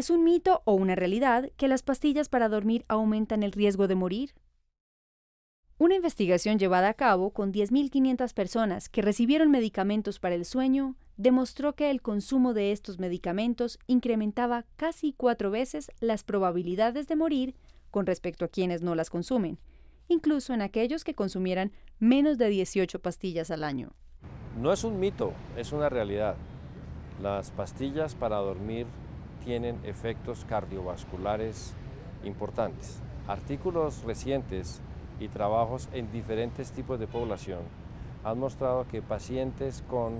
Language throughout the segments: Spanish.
¿Es un mito o una realidad que las pastillas para dormir aumentan el riesgo de morir? Una investigación llevada a cabo con 10.500 personas que recibieron medicamentos para el sueño demostró que el consumo de estos medicamentos incrementaba casi cuatro veces las probabilidades de morir con respecto a quienes no las consumen, incluso en aquellos que consumieran menos de 18 pastillas al año. No es un mito, es una realidad. Las pastillas para dormir tienen efectos cardiovasculares importantes. Artículos recientes y trabajos en diferentes tipos de población han mostrado que pacientes con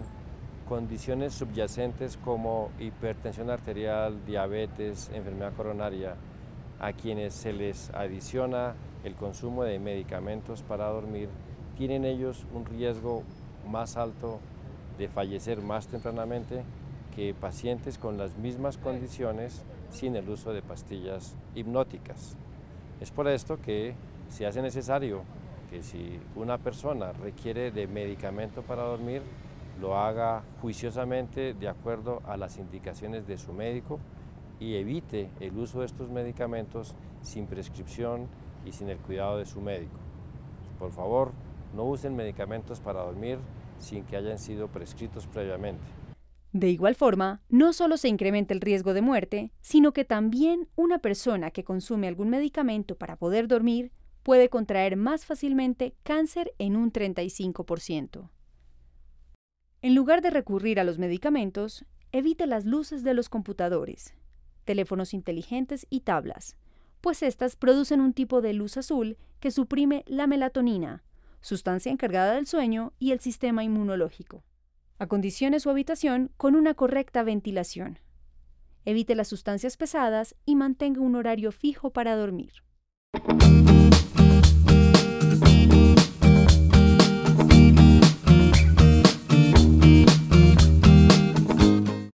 condiciones subyacentes como hipertensión arterial, diabetes, enfermedad coronaria, a quienes se les adiciona el consumo de medicamentos para dormir, tienen ellos un riesgo más alto de fallecer más tempranamente que pacientes con las mismas condiciones sin el uso de pastillas hipnóticas. Es por esto que se hace necesario que si una persona requiere de medicamento para dormir, lo haga juiciosamente de acuerdo a las indicaciones de su médico y evite el uso de estos medicamentos sin prescripción y sin el cuidado de su médico. Por favor, no usen medicamentos para dormir sin que hayan sido prescritos previamente. De igual forma, no solo se incrementa el riesgo de muerte, sino que también una persona que consume algún medicamento para poder dormir puede contraer más fácilmente cáncer en un 35%. En lugar de recurrir a los medicamentos, evite las luces de los computadores, teléfonos inteligentes y tablas, pues estas producen un tipo de luz azul que suprime la melatonina, sustancia encargada del sueño y el sistema inmunológico. Acondicione su habitación con una correcta ventilación. Evite las sustancias pesadas y mantenga un horario fijo para dormir.